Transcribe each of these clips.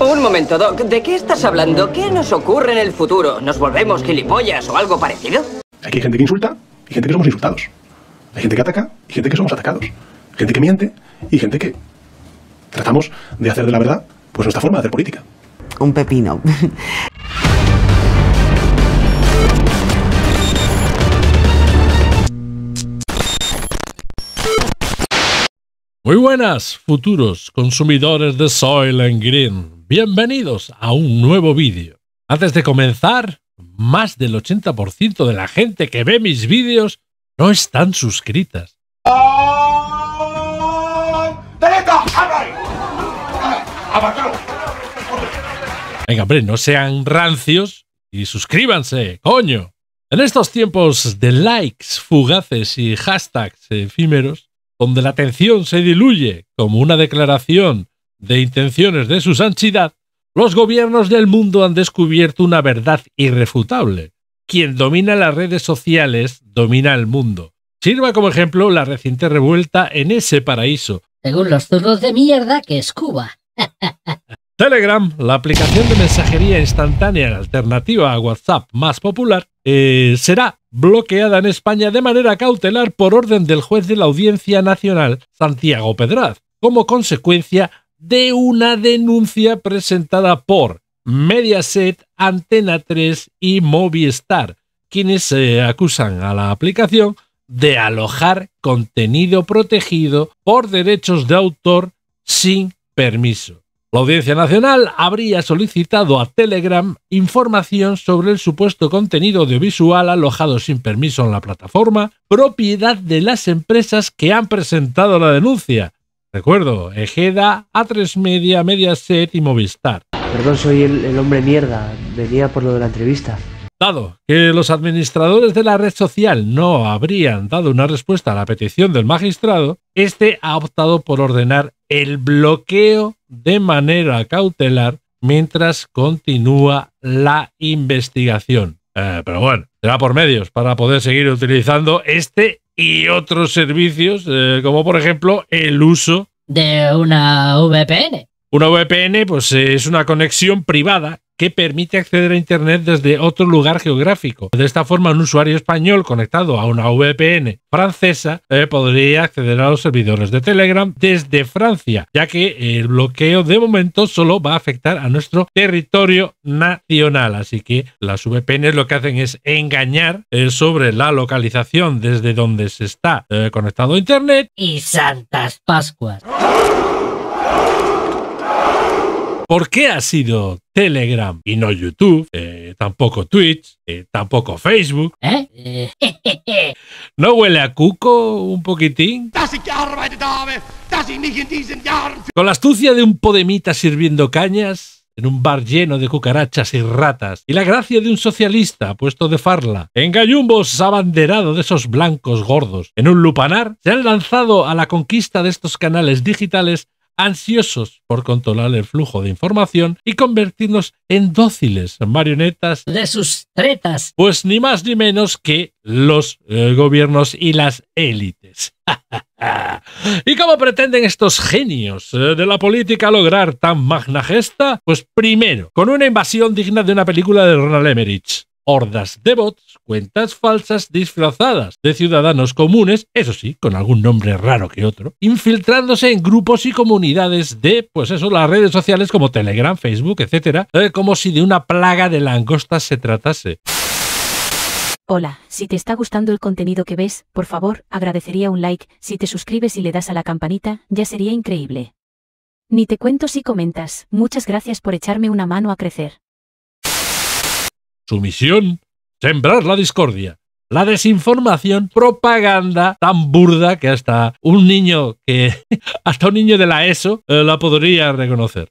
Un momento, Doc. ¿De qué estás hablando? ¿Qué nos ocurre en el futuro? ¿Nos volvemos gilipollas o algo parecido? Aquí hay gente que insulta y gente que somos insultados. Hay gente que ataca y gente que somos atacados. Gente que miente y gente que tratamos de hacer de la verdad pues nuestra forma de hacer política. Un pepino. Muy buenas, futuros consumidores de Soil and Green bienvenidos a un nuevo vídeo. Antes de comenzar, más del 80% de la gente que ve mis vídeos no están suscritas. Venga, hombre, no sean rancios y suscríbanse, coño. En estos tiempos de likes fugaces y hashtags efímeros, donde la atención se diluye como una declaración de intenciones de su santidad, los gobiernos del mundo han descubierto una verdad irrefutable. Quien domina las redes sociales domina el mundo. Sirva como ejemplo la reciente revuelta en ese paraíso. Según los zurdos de mierda que es Cuba. Telegram, la aplicación de mensajería instantánea alternativa a WhatsApp más popular, eh, será bloqueada en España de manera cautelar por orden del juez de la Audiencia Nacional, Santiago Pedraz, como consecuencia de una denuncia presentada por Mediaset, Antena 3 y Movistar, quienes se acusan a la aplicación de alojar contenido protegido por derechos de autor sin permiso. La Audiencia Nacional habría solicitado a Telegram información sobre el supuesto contenido audiovisual alojado sin permiso en la plataforma, propiedad de las empresas que han presentado la denuncia, Recuerdo, Ejeda, A3 Media, Mediaset y Movistar. Perdón, soy el, hombre mierda. Venía por lo de la entrevista. Dado que los administradores de la red social no habrían dado una respuesta a la petición del magistrado, este ha optado por ordenar el bloqueo de manera cautelar mientras continúa la investigación. Eh, pero bueno, será por medios para poder seguir utilizando este y otros servicios, eh, como por ejemplo el uso de una VPN. Una VPN pues, eh, es una conexión privada que permite acceder a Internet desde otro lugar geográfico. De esta forma, un usuario español conectado a una VPN francesa eh, podría acceder a los servidores de Telegram desde Francia, ya que el bloqueo de momento solo va a afectar a nuestro territorio nacional. Así que las VPN lo que hacen es engañar eh, sobre la localización desde donde se está eh, conectado a Internet. Y Santas Pascuas. ¿Por qué ha sido Telegram y no YouTube? Eh, tampoco Twitch, eh, tampoco Facebook. ¿Eh? ¿No huele a cuco un poquitín? Este Con la astucia de un podemita sirviendo cañas, en un bar lleno de cucarachas y ratas, y la gracia de un socialista puesto de farla, en gallumbos abanderado de esos blancos gordos, en un lupanar, se han lanzado a la conquista de estos canales digitales ansiosos por controlar el flujo de información y convertirnos en dóciles marionetas de sus tretas. Pues ni más ni menos que los eh, gobiernos y las élites. ¿Y cómo pretenden estos genios eh, de la política lograr tan magna gesta? Pues primero, con una invasión digna de una película de Ronald Emmerich hordas de bots, cuentas falsas disfrazadas de ciudadanos comunes, eso sí, con algún nombre raro que otro, infiltrándose en grupos y comunidades de, pues eso, las redes sociales como Telegram, Facebook, etcétera, eh, como si de una plaga de langostas se tratase. Hola, si te está gustando el contenido que ves, por favor, agradecería un like, si te suscribes y le das a la campanita, ya sería increíble. Ni te cuento si comentas, muchas gracias por echarme una mano a crecer. Su misión, sembrar la discordia, la desinformación, propaganda tan burda que hasta un niño que hasta un niño de la ESO eh, la podría reconocer.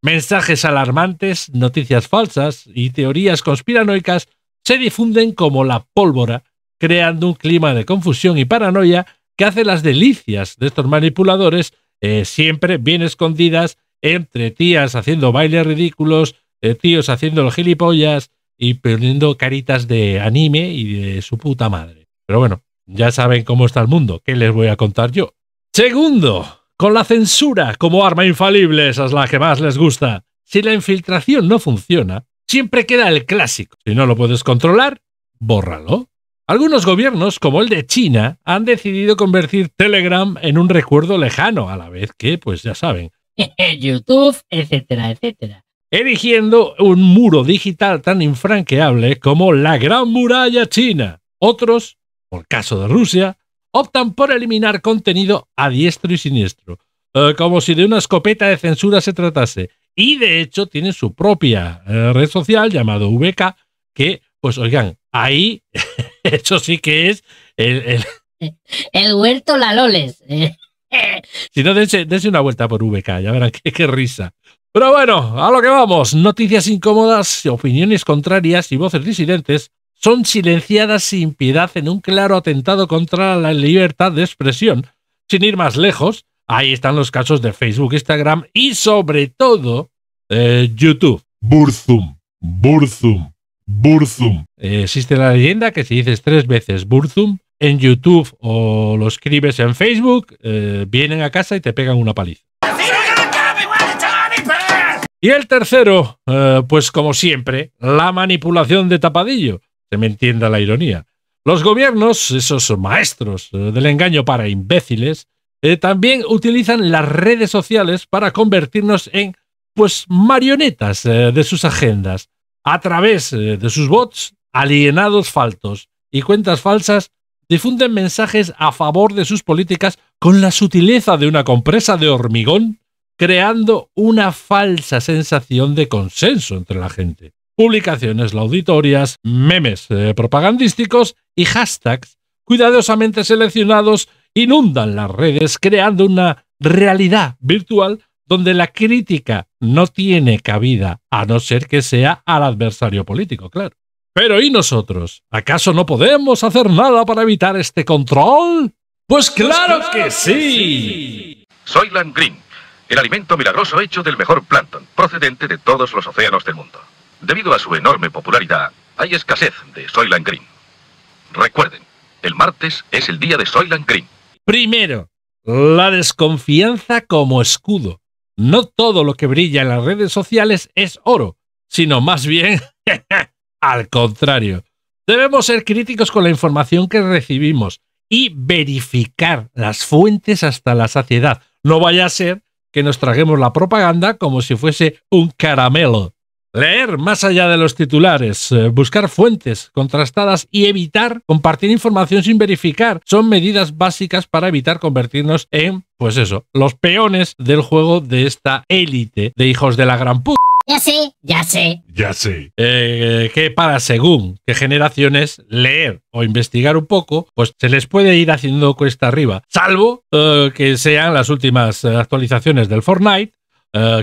Mensajes alarmantes, noticias falsas y teorías conspiranoicas se difunden como la pólvora, creando un clima de confusión y paranoia que hace las delicias de estos manipuladores eh, siempre bien escondidas entre tías haciendo bailes ridículos, de eh, tíos haciendo los gilipollas y poniendo caritas de anime y de su puta madre. Pero bueno, ya saben cómo está el mundo, ¿qué les voy a contar yo? Segundo, con la censura como arma infalible, esa es la que más les gusta. Si la infiltración no funciona, siempre queda el clásico. Si no lo puedes controlar, bórralo. Algunos gobiernos, como el de China, han decidido convertir Telegram en un recuerdo lejano, a la vez que, pues ya saben, YouTube, etcétera, etcétera erigiendo un muro digital tan infranqueable como la Gran Muralla China. Otros, por caso de Rusia, optan por eliminar contenido a diestro y siniestro, eh, como si de una escopeta de censura se tratase. Y de hecho tienen su propia eh, red social llamada VK, que, pues oigan, ahí eso sí que es el... huerto Laloles. si no, dense, una vuelta por VK, ya verán qué risa. Pero bueno, a lo que vamos. Noticias incómodas, opiniones contrarias y voces disidentes son silenciadas sin piedad en un claro atentado contra la libertad de expresión. Sin ir más lejos, ahí están los casos de Facebook, Instagram y sobre todo eh, YouTube. Burzum, Burzum, Burzum. existe la leyenda que si dices tres veces Burzum en YouTube o lo escribes en Facebook, eh, vienen a casa y te pegan una paliza. Y el tercero, eh, pues como siempre, la manipulación de tapadillo. Se me entienda la ironía. Los gobiernos, esos maestros eh, del engaño para imbéciles, eh, también utilizan las redes sociales para convertirnos en, pues, marionetas de sus agendas, a través de sus bots, alienados faltos y cuentas falsas difunden mensajes a favor de sus políticas con la sutileza de una compresa de hormigón creando una falsa sensación de consenso entre la gente. Publicaciones lauditorias, memes eh, propagandísticos y hashtags cuidadosamente seleccionados inundan las redes creando una realidad virtual donde la crítica no tiene cabida, a no ser que sea al adversario político, claro. Pero ¿y nosotros? ¿Acaso no podemos hacer nada para evitar este control? Pues claro, que, sí. Soy Lan Green el alimento milagroso hecho del mejor plancton, procedente de todos los océanos del mundo. Debido a su enorme popularidad, hay escasez de Soylent Green. Recuerden, el martes es el día de Soylent Green. Primero, la desconfianza como escudo. No todo lo que brilla en las redes sociales es oro, sino más bien al contrario. Debemos ser críticos con la información que recibimos y verificar las fuentes hasta la saciedad. No vaya a ser que nos traguemos la propaganda como si fuese un caramelo. Leer más allá de los titulares, eh, buscar fuentes contrastadas y evitar compartir información sin verificar son medidas básicas para evitar convertirnos en, pues eso, los peones del juego de esta élite de hijos de la gran p... Ya sé, ya sé. Ya sé. Eh, que para según qué generaciones leer o investigar un poco, pues se les puede ir haciendo cuesta arriba, salvo eh, que sean las últimas eh, actualizaciones del Fortnite.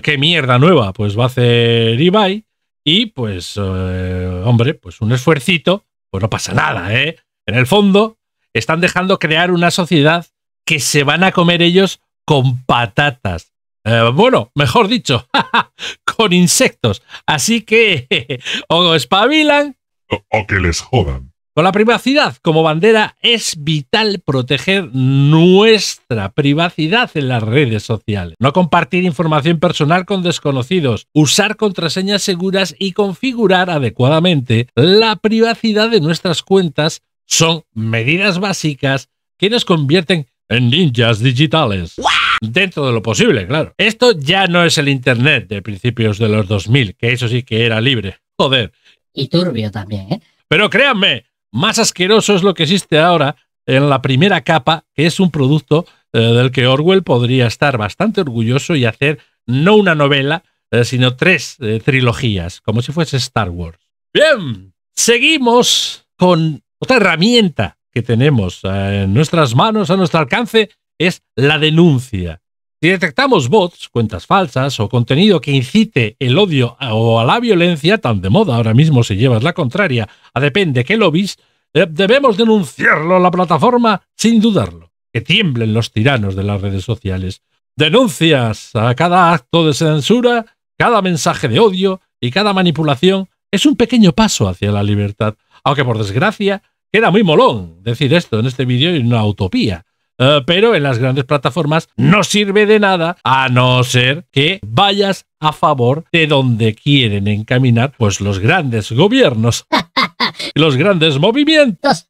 ¿Qué mierda nueva? Pues va a hacer Ibai Y pues, hombre, pues un esfuercito, pues no pasa nada, ¿eh? En el fondo, están dejando crear una sociedad que se van a comer ellos con patatas. Eh, bueno, mejor dicho, con insectos. Así que o espabilan o, o, que les jodan. Con la privacidad como bandera es vital proteger nuestra privacidad en las redes sociales. No compartir información personal con desconocidos, usar contraseñas seguras y configurar adecuadamente la privacidad de nuestras cuentas son medidas básicas que nos convierten en ninjas digitales. Dentro de lo posible, claro. Esto ya no es el Internet de principios de los 2000, que eso sí que era libre. Joder. Y turbio también, ¿eh? Pero créanme, más asqueroso es lo que existe ahora en la primera capa, que es un producto eh, del que Orwell podría estar bastante orgulloso y hacer no una novela, eh, sino tres eh, trilogías, como si fuese Star Wars. Bien, seguimos con otra herramienta tenemos eh, en nuestras manos, a nuestro alcance, es la denuncia. Si detectamos bots, cuentas falsas o contenido que incite el odio o a la violencia, tan de moda ahora mismo si llevas la contraria, a depende que lo eh, debemos denunciarlo a la plataforma sin dudarlo. Que tiemblen los tiranos de las redes sociales. Denuncias a cada acto de censura, cada mensaje de odio y cada manipulación es un pequeño paso hacia la libertad, aunque por desgracia Queda muy molón decir esto en este vídeo y una utopía. Eh, pero en las grandes plataformas no sirve de nada a no ser que vayas a favor de donde quieren encaminar pues los grandes gobiernos, los grandes movimientos,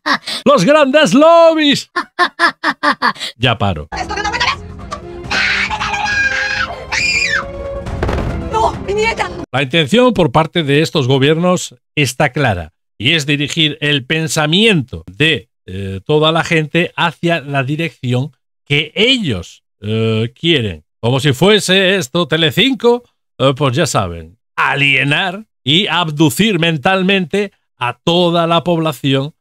los grandes lobbies. ya paro. La intención por parte de estos gobiernos está clara y es dirigir el pensamiento de eh, toda la gente hacia la dirección que ellos eh, quieren. Como si fuese esto Telecinco, eh, pues ya saben, alienar y abducir mentalmente a toda la población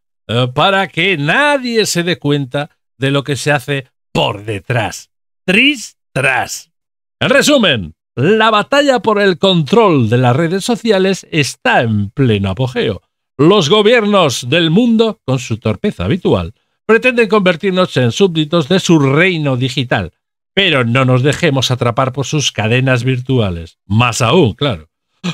para que nadie se dé cuenta de lo que se hace por detrás. Tristras. En resumen, la batalla por el control de las redes sociales está en pleno apogeo los gobiernos del mundo, con su torpeza habitual, pretenden convertirnos en súbditos de su reino digital, pero no nos dejemos atrapar por sus cadenas virtuales. Más aún, claro.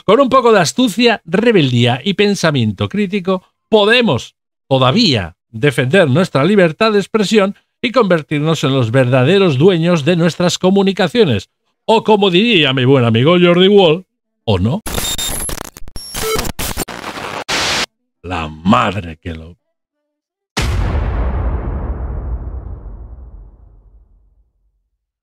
Con un poco de astucia, rebeldía y pensamiento crítico, podemos todavía defender nuestra libertad de expresión y convertirnos en los verdaderos dueños de nuestras comunicaciones. O como diría mi buen amigo Jordi Wall, ¿o no? la madre que lo